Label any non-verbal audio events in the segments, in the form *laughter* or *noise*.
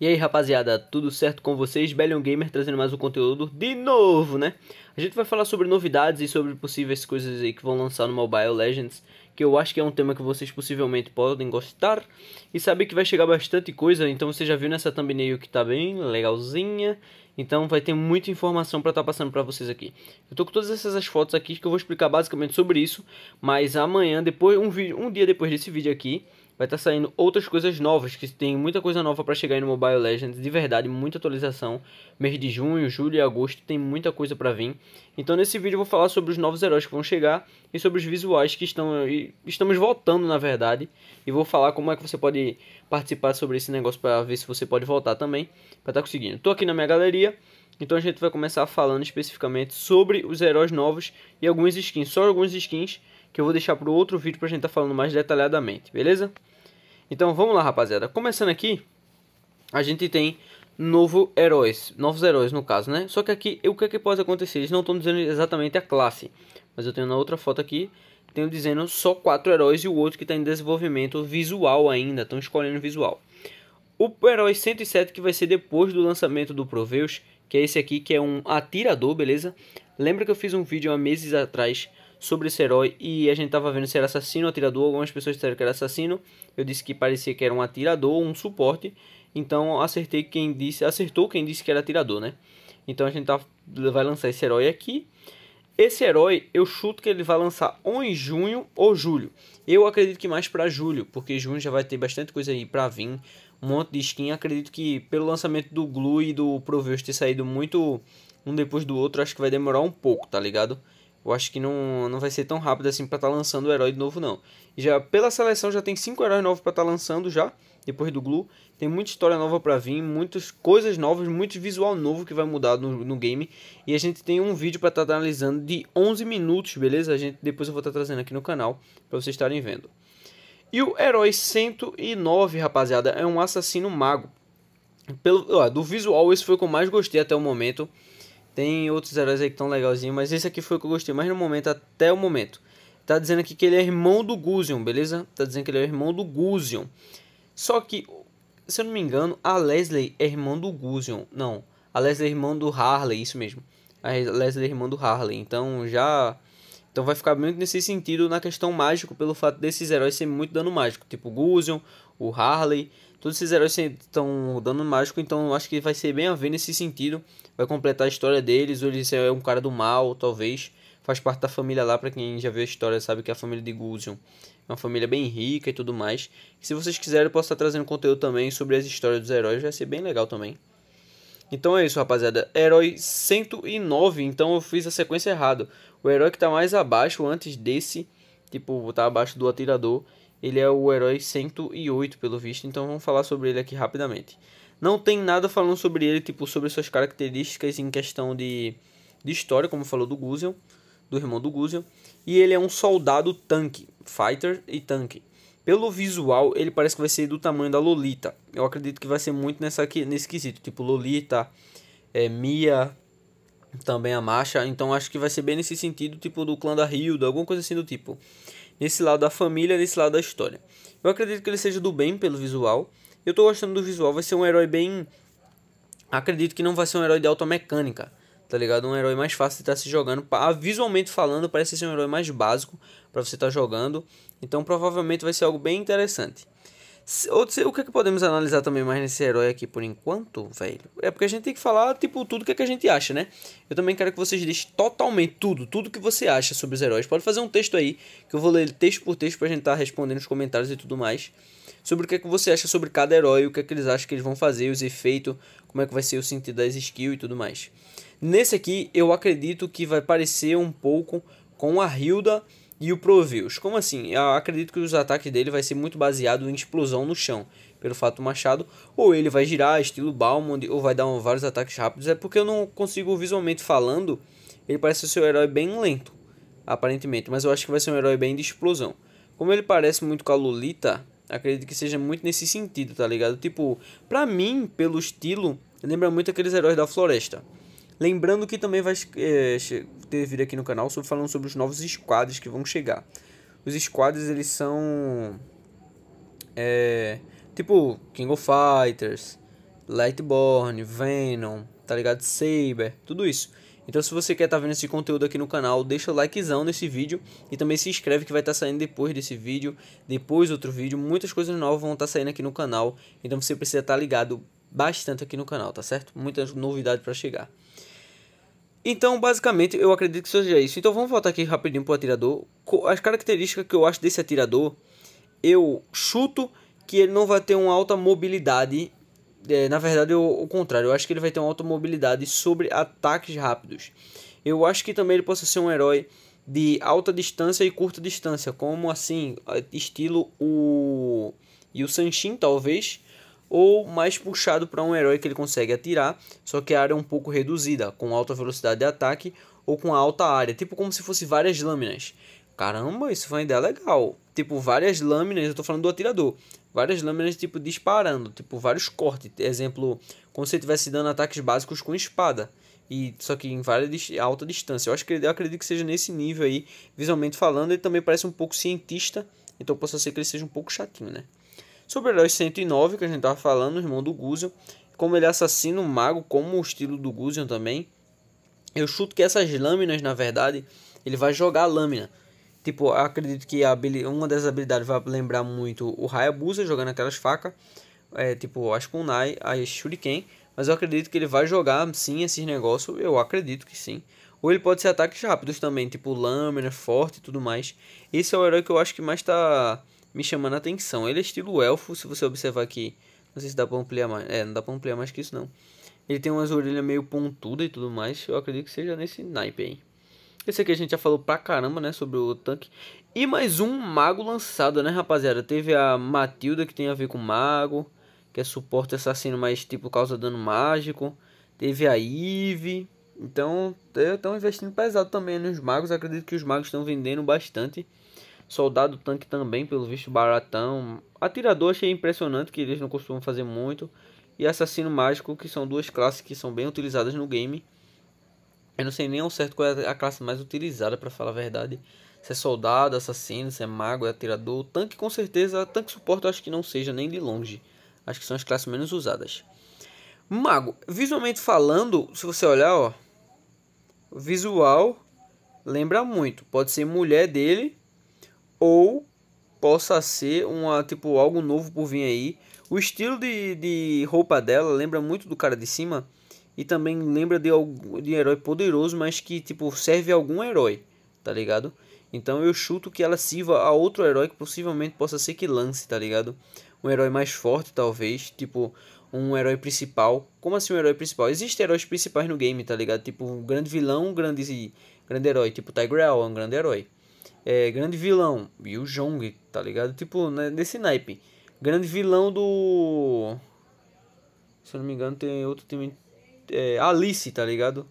E aí rapaziada, tudo certo com vocês? Belion Gamer trazendo mais um conteúdo de novo, né? A gente vai falar sobre novidades e sobre possíveis coisas aí que vão lançar no Mobile Legends, que eu acho que é um tema que vocês possivelmente podem gostar e saber que vai chegar bastante coisa, então você já viu nessa thumbnail que tá bem legalzinha. Então vai ter muita informação para estar tá passando para vocês aqui. Eu tô com todas essas fotos aqui que eu vou explicar basicamente sobre isso, mas amanhã depois um vídeo, um dia depois desse vídeo aqui, vai estar tá saindo outras coisas novas, que tem muita coisa nova para chegar aí no Mobile Legends, de verdade, muita atualização. Mês de junho, julho e agosto tem muita coisa para vir. Então nesse vídeo eu vou falar sobre os novos heróis que vão chegar e sobre os visuais que estão e estamos voltando na verdade, e vou falar como é que você pode participar sobre esse negócio para ver se você pode voltar também, para estar tá conseguindo. Tô aqui na minha galeria, então a gente vai começar falando especificamente sobre os heróis novos e alguns skins, só alguns skins que eu vou deixar para outro vídeo para a gente estar tá falando mais detalhadamente, beleza? Então vamos lá, rapaziada. Começando aqui, a gente tem novo heróis, novos heróis no caso, né? Só que aqui, o que, é que pode acontecer? Eles não estão dizendo exatamente a classe, mas eu tenho na outra foto aqui, tenho dizendo só quatro heróis e o outro que está em desenvolvimento visual ainda, estão escolhendo visual. O herói 107 que vai ser depois do lançamento do Proveus, que é esse aqui, que é um atirador, beleza? Lembra que eu fiz um vídeo há meses atrás sobre esse herói e a gente estava vendo se era assassino ou atirador. Algumas pessoas disseram que era assassino. Eu disse que parecia que era um atirador, um suporte. Então acertei quem disse, acertou quem disse que era atirador, né? Então a gente tá, vai lançar esse herói aqui. Esse herói, eu chuto que ele vai lançar ou em junho ou julho. Eu acredito que mais para julho, porque junho já vai ter bastante coisa aí para vir, um monte de skin. Acredito que pelo lançamento do Glue e do Proveus ter saído muito um depois do outro, acho que vai demorar um pouco, tá ligado? Eu acho que não, não vai ser tão rápido assim para estar tá lançando o herói de novo, não. já pela seleção já tem cinco heróis novos para estar tá lançando já, depois do Glue. Tem muita história nova para vir, muitas coisas novas, muito visual novo que vai mudar no, no game. E a gente tem um vídeo para estar tá analisando de 11 minutos, beleza? A gente, depois eu vou estar tá trazendo aqui no canal para vocês estarem vendo. E o Herói 109, rapaziada, é um assassino mago. Pelo, ó, do visual, esse foi o que eu mais gostei até o momento. Tem outros heróis aí que estão legalzinho, mas esse aqui foi o que eu gostei mais no momento, até o momento. Tá dizendo aqui que ele é irmão do Guzion, beleza? Tá dizendo que ele é irmão do Guzion. Só que, se eu não me engano, a Leslie é irmã do Guzion. Não, a Leslie é irmã do Harley, isso mesmo. A Leslie é irmã do Harley, então já... Então vai ficar muito nesse sentido na questão mágico, pelo fato desses heróis serem muito dano mágico. Tipo o Guzion, o Harley, Todos esses heróis estão dando mágico, então acho que vai ser bem a ver nesse sentido. Vai completar a história deles, ou ele é um cara do mal, talvez. Faz parte da família lá, para quem já viu a história sabe que é a família de Gusion. É uma família bem rica e tudo mais. E se vocês quiserem, eu posso estar trazendo conteúdo também sobre as histórias dos heróis, vai ser bem legal também. Então é isso, rapaziada. Herói 109, então eu fiz a sequência errada. O herói que tá mais abaixo antes desse, tipo, tá abaixo do atirador, ele é o herói 108, pelo visto, então vamos falar sobre ele aqui rapidamente. Não tem nada falando sobre ele, tipo, sobre suas características em questão de, de história, como falou do Guzel, do irmão do Guzel. E ele é um soldado tanque, fighter e tanque. Pelo visual, ele parece que vai ser do tamanho da Lolita. Eu acredito que vai ser muito nessa aqui, nesse quesito, tipo Lolita, é, Mia, também a Masha. Então acho que vai ser bem nesse sentido, tipo do clã da Hilda, alguma coisa assim do tipo nesse lado da família, nesse lado da história. Eu acredito que ele seja do bem pelo visual. Eu tô gostando do visual, vai ser um herói bem. Acredito que não vai ser um herói de alta mecânica, tá ligado? Um herói mais fácil de estar tá se jogando. Visualmente falando, parece ser um herói mais básico para você estar tá jogando. Então provavelmente vai ser algo bem interessante. Outro, o que é que podemos analisar também mais nesse herói aqui por enquanto, velho? É porque a gente tem que falar, tipo, tudo que, é que a gente acha, né? Eu também quero que vocês deixem totalmente tudo, tudo que você acha sobre os heróis. Pode fazer um texto aí, que eu vou ler texto por texto pra gente estar tá respondendo os comentários e tudo mais. Sobre o que é que você acha sobre cada herói, o que é que eles acham que eles vão fazer, os efeitos, como é que vai ser o sentido das skills e tudo mais. Nesse aqui, eu acredito que vai parecer um pouco com a Hilda e o Proveus. Como assim? Eu acredito que os ataques dele vai ser muito baseado em explosão no chão, pelo fato Machado, ou ele vai girar estilo Balmond, ou vai dar um, vários ataques rápidos, é porque eu não consigo visualmente falando, ele parece ser um herói bem lento, aparentemente, mas eu acho que vai ser um herói bem de explosão. Como ele parece muito com a Lolita, acredito que seja muito nesse sentido, tá ligado? Tipo, pra mim, pelo estilo, lembra muito aqueles heróis da floresta. Lembrando que também vai é, ter vídeo aqui no canal sobre, falando sobre os novos squads que vão chegar. Os squads, eles são... É, tipo, King of Fighters, Lightborn, Venom, tá ligado? Saber, tudo isso. Então se você quer estar tá vendo esse conteúdo aqui no canal, deixa o likezão nesse vídeo e também se inscreve que vai estar tá saindo depois desse vídeo, depois outro vídeo, muitas coisas novas vão estar tá saindo aqui no canal, então você precisa estar tá ligado bastante aqui no canal, tá certo? muitas novidades para chegar. Então, basicamente, eu acredito que seja isso. Então, vamos voltar aqui rapidinho para o atirador. As características que eu acho desse atirador, eu chuto que ele não vai ter uma alta mobilidade. É, na verdade, eu, o contrário. Eu acho que ele vai ter uma alta mobilidade sobre ataques rápidos. Eu acho que também ele possa ser um herói de alta distância e curta distância, como assim, estilo o e o Sanshin, talvez, ou mais puxado para um herói que ele consegue atirar, só que a área é um pouco reduzida, com alta velocidade de ataque ou com alta área, tipo como se fosse várias lâminas. Caramba, isso foi uma ideia legal. Tipo, várias lâminas, eu tô falando do atirador. Várias lâminas, tipo, disparando, tipo, vários cortes. Exemplo, como se ele estivesse dando ataques básicos com espada. E, só que em várias alta distância. Eu acho que eu acredito que seja nesse nível aí, visualmente falando. Ele também parece um pouco cientista. Então possa ser que ele seja um pouco chatinho, né? Sobre-herói 109, que a gente estava falando, o irmão do Guzion. Como ele assassina assassino mago, como o estilo do Guzion também. Eu chuto que essas lâminas, na verdade, ele vai jogar a lâmina. Tipo, acredito que uma das habilidades vai lembrar muito o Hayabusa jogando aquelas facas. É, tipo, as Kunai, as Shuriken. Mas eu acredito que ele vai jogar sim esses negócios. Eu acredito que sim. Ou ele pode ser ataques rápidos também, tipo lâmina, forte e tudo mais. Esse é o herói que eu acho que mais tá me chamando a atenção. Ele é estilo elfo, se você observar aqui. Não sei se dá pra ampliar mais. É, não dá pra ampliar mais que isso não. Ele tem umas orelhas meio pontudas e tudo mais. Eu acredito que seja nesse naipe aí. Esse aqui a gente já falou pra caramba, né? Sobre o tanque. E mais um mago lançado, né, rapaziada? Teve a Matilda, que tem a ver com mago. Que é suporte assassino, mas tipo causa dano mágico. Teve a Eve. Então, estão investindo pesado também nos magos. Acredito que os magos estão vendendo bastante. Soldado tanque também, pelo visto, baratão. Atirador achei impressionante, que eles não costumam fazer muito. E Assassino Mágico, que são duas classes que são bem utilizadas no game. Eu não sei nem ao certo qual é a classe mais utilizada, para falar a verdade. Se é soldado, assassino, se é mago, é atirador. Tanque, com certeza, tanque suporte eu acho que não seja, nem de longe. Acho que são as classes menos usadas. Mago, visualmente falando, se você olhar, ó. Visual lembra muito. Pode ser mulher dele ou possa ser uma tipo algo novo por vir aí. O estilo de, de roupa dela lembra muito do cara de cima e também lembra de algum de herói poderoso, mas que tipo serve a algum herói, tá ligado? Então eu chuto que ela sirva a outro herói que possivelmente possa ser que lance, tá ligado? Um herói mais forte talvez, tipo um herói principal. Como assim um herói principal? Existem heróis principais no game, tá ligado? Tipo um grande vilão, um grande grande herói, tipo Tigreal é um grande herói é, grande vilão, Yu Jong, tá ligado? Tipo, né, nesse naipe. Grande vilão do. Se eu não me engano, tem outro time. É, Alice, tá ligado?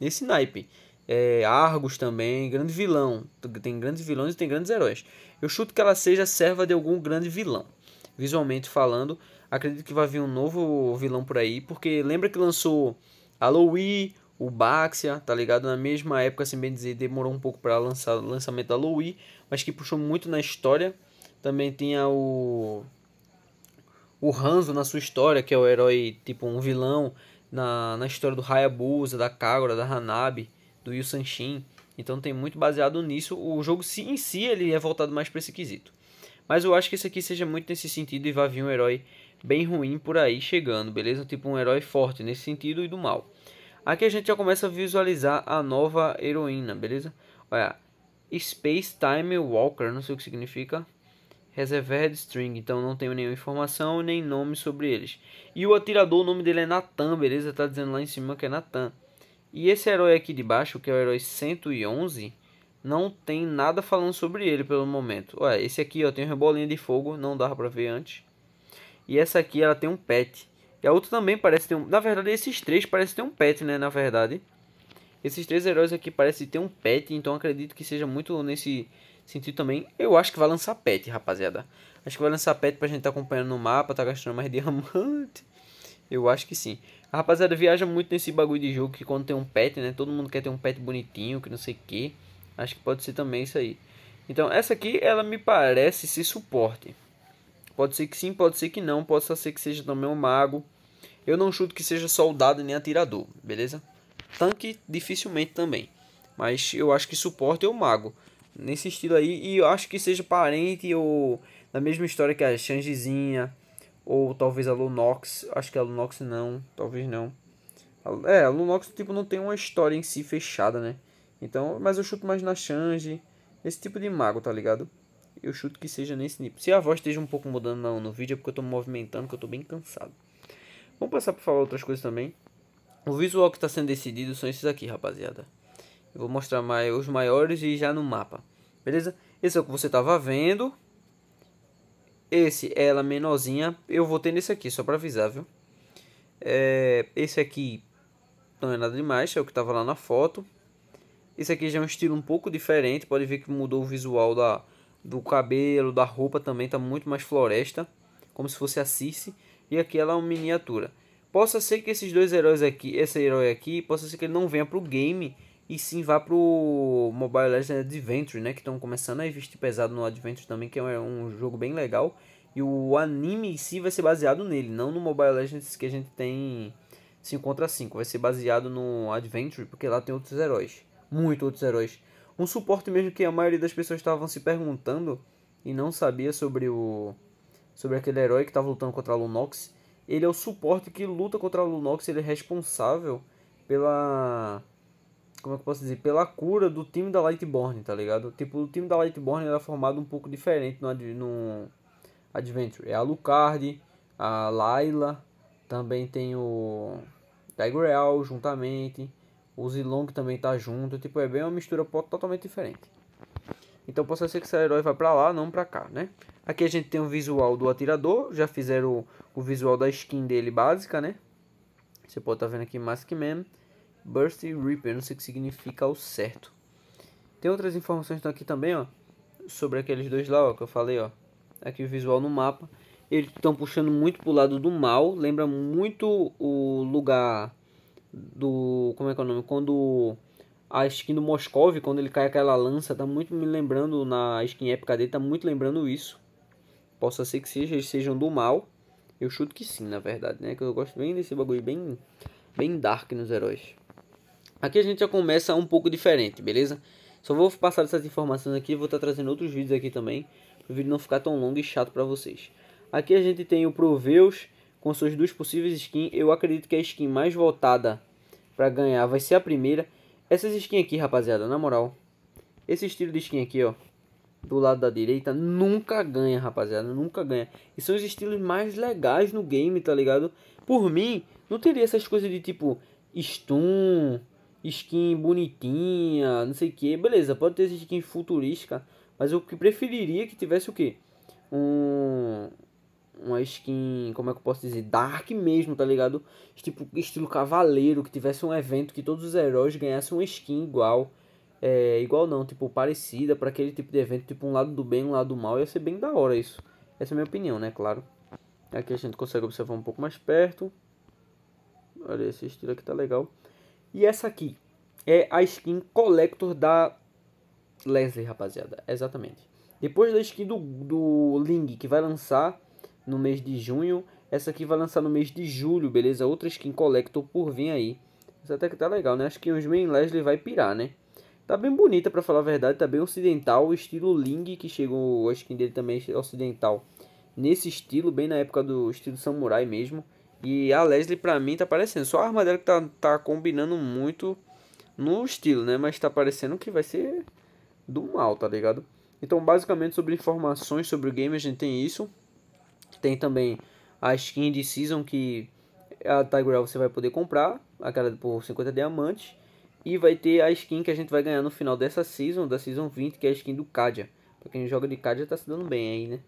Nesse naipe. É, Argus também, grande vilão. Tem grandes vilões e tem grandes heróis. Eu chuto que ela seja serva de algum grande vilão. Visualmente falando, acredito que vai vir um novo vilão por aí, porque lembra que lançou Halloween, o Baxia, tá ligado? Na mesma época, assim bem dizer, demorou um pouco para lançar o lançamento da Louis, mas que puxou muito na história. Também tinha o o Hanzo na sua história, que é o herói, tipo um vilão na, na história do Hayabusa, da Kagura, da Hanabi, do Yu Sanshin. Então tem muito baseado nisso. O jogo em si ele é voltado mais para esse quesito. Mas eu acho que esse aqui seja muito nesse sentido e vai vir um herói bem ruim por aí chegando, beleza? Tipo um herói forte nesse sentido e do mal. Aqui a gente já começa a visualizar a nova heroína, beleza? Olha, Space Time Walker, não sei o que significa. Reserved String, então não tenho nenhuma informação nem nome sobre eles. E o atirador, o nome dele é Natan, beleza? Tá dizendo lá em cima que é Natan. E esse herói aqui de baixo, que é o herói 111, não tem nada falando sobre ele pelo momento. Olha, esse aqui ó, tem uma bolinha de fogo, não dava pra ver antes. E essa aqui ela tem um pet. E a outra também parece ter um. Na verdade, esses três parecem ter um pet, né? Na verdade. Esses três heróis aqui parecem ter um pet, então acredito que seja muito nesse sentido também. Eu acho que vai lançar pet, rapaziada. Acho que vai lançar pet pra gente tá acompanhando no mapa, tá gastando mais *laughs* diamante. Eu acho que sim. A rapaziada viaja muito nesse bagulho de jogo que quando tem um pet, né? Todo mundo quer ter um pet bonitinho, que não sei o que. Acho que pode ser também isso aí. Então, essa aqui, ela me parece ser suporte. Pode ser que sim, pode ser que não. Pode ser que seja também um mago. Eu não chuto que seja soldado nem atirador, beleza? Tanque dificilmente também. Mas eu acho que suporte ou mago. Nesse estilo aí. E eu acho que seja parente ou na mesma história que a Shangzinha Ou talvez a Lunox. Acho que a Lunox não. Talvez não. É, a Lunox tipo, não tem uma história em si fechada, né? Então, mas eu chuto mais na Shange. Esse tipo de mago, tá ligado? Eu chuto que seja nesse nível. Se a voz esteja um pouco mudando no, no vídeo é porque eu tô me movimentando, que eu tô bem cansado. Vamos passar para falar outras coisas também. O visual que está sendo decidido são esses aqui, rapaziada. Eu vou mostrar mais, os maiores e já no mapa. Beleza? Esse é o que você estava vendo. Esse é ela menorzinha. Eu vou ter nesse aqui, só para avisar, viu? É, esse aqui não é nada demais, é o que estava lá na foto. Esse aqui já é um estilo um pouco diferente. Pode ver que mudou o visual da, do cabelo, da roupa também. Tá muito mais floresta. Como se fosse a Circe e aqui ela é uma miniatura. Possa ser que esses dois heróis aqui, esse herói aqui, possa ser que ele não venha pro game e sim vá pro Mobile Legends Adventure, né? Que estão começando a investir pesado no Adventure também, que é um jogo bem legal. E o anime em si vai ser baseado nele, não no Mobile Legends que a gente tem 5 contra 5. Vai ser baseado no Adventure, porque lá tem outros heróis. Muito outros heróis. Um suporte mesmo que a maioria das pessoas estavam se perguntando e não sabia sobre o sobre aquele herói que estava tá lutando contra a Lunox. Ele é o suporte que luta contra a Lunox, ele é responsável pela como é que eu posso dizer, pela cura do time da Lightborn, tá ligado? Tipo, o time da Lightborn era é formado um pouco diferente no, no Adventure. É a Lucard, a Layla, também tem o Tiger Real juntamente, o Zilong também tá junto, tipo, é bem uma mistura totalmente diferente. Então possa ser que esse herói vá para lá, não para cá, né? Aqui a gente tem o visual do atirador, já fizeram o, o visual da skin dele básica, né? Você pode estar tá vendo aqui Maskman, Burst e Reaper, não sei o que significa ao certo. Tem outras informações então, aqui também, ó, sobre aqueles dois lá, ó, que eu falei, ó. Aqui o visual no mapa. Eles estão puxando muito pro lado do mal, lembra muito o lugar do, como é que é o nome? Quando a skin do Moscov, quando ele cai aquela lança, tá muito me lembrando, na skin épica dele, tá muito lembrando isso. Possa ser que seja, eles sejam do mal. Eu chuto que sim, na verdade, né? Que eu gosto bem desse bagulho, bem, bem dark nos heróis. Aqui a gente já começa um pouco diferente, beleza? Só vou passar essas informações aqui, vou estar tá trazendo outros vídeos aqui também, para o vídeo não ficar tão longo e chato para vocês. Aqui a gente tem o Proveus com suas duas possíveis skins. Eu acredito que a skin mais voltada para ganhar vai ser a primeira. Essas skins aqui, rapaziada, na moral. Esse estilo de skin aqui, ó. Do lado da direita, nunca ganha, rapaziada. Nunca ganha. E são os estilos mais legais no game, tá ligado? Por mim, não teria essas coisas de tipo... Stun, skin bonitinha, não sei o que. Beleza, pode ter essa skin futurística. Mas eu preferiria que tivesse o quê? Um, uma skin, como é que eu posso dizer, dark mesmo, tá ligado? Tipo, estilo cavaleiro, que tivesse um evento que todos os heróis ganhassem uma skin igual. É, igual não, tipo, parecida para aquele tipo de evento, tipo um lado do bem, um lado do mal, ia ser bem da hora isso. Essa é a minha opinião, né, claro. Aqui a gente consegue observar um pouco mais perto. Olha, esse estilo aqui tá legal. E essa aqui é a skin Collector da Leslie, rapaziada. Exatamente. Depois da skin do, do Ling, que vai lançar no mês de junho. Essa aqui vai lançar no mês de julho, beleza? Outra skin Collector por vir aí. Essa até que tá legal, né? Acho que os main Leslie vai pirar, né? Tá bem bonita, pra falar a verdade. Tá bem ocidental, estilo Ling, que chegou... A skin dele também é ocidental. Nesse estilo, bem na época do estilo samurai mesmo. E a Leslie, pra mim, tá parecendo. Só a arma dela que tá, tá combinando muito no estilo, né? Mas tá parecendo que vai ser do mal, tá ligado? Então, basicamente, sobre informações sobre o game, a gente tem isso. Tem também a skin de Season que a Tiger você vai poder comprar, aquela por 50 diamantes. E vai ter a skin que a gente vai ganhar no final dessa Season, da Season 20, que é a skin do Kadia. Pra quem joga de Kadia tá se dando bem aí, né?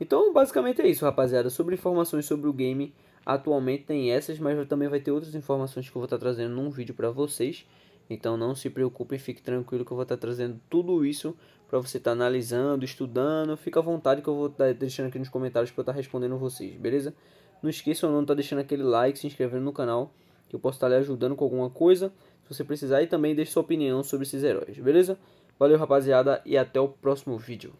Então, basicamente é isso, rapaziada. Sobre informações sobre o game, atualmente tem essas, mas também vai ter outras informações que eu vou estar tá trazendo num vídeo para vocês. Então não se preocupe, fique tranquilo que eu vou estar trazendo tudo isso para você estar analisando, estudando. Fica à vontade que eu vou estar deixando aqui nos comentários para estar respondendo vocês, beleza? Não esqueçam não estar tá deixando aquele like, se inscrevendo no canal, que eu posso estar lhe ajudando com alguma coisa, se você precisar e também deixe sua opinião sobre esses heróis, beleza? Valeu, rapaziada, e até o próximo vídeo.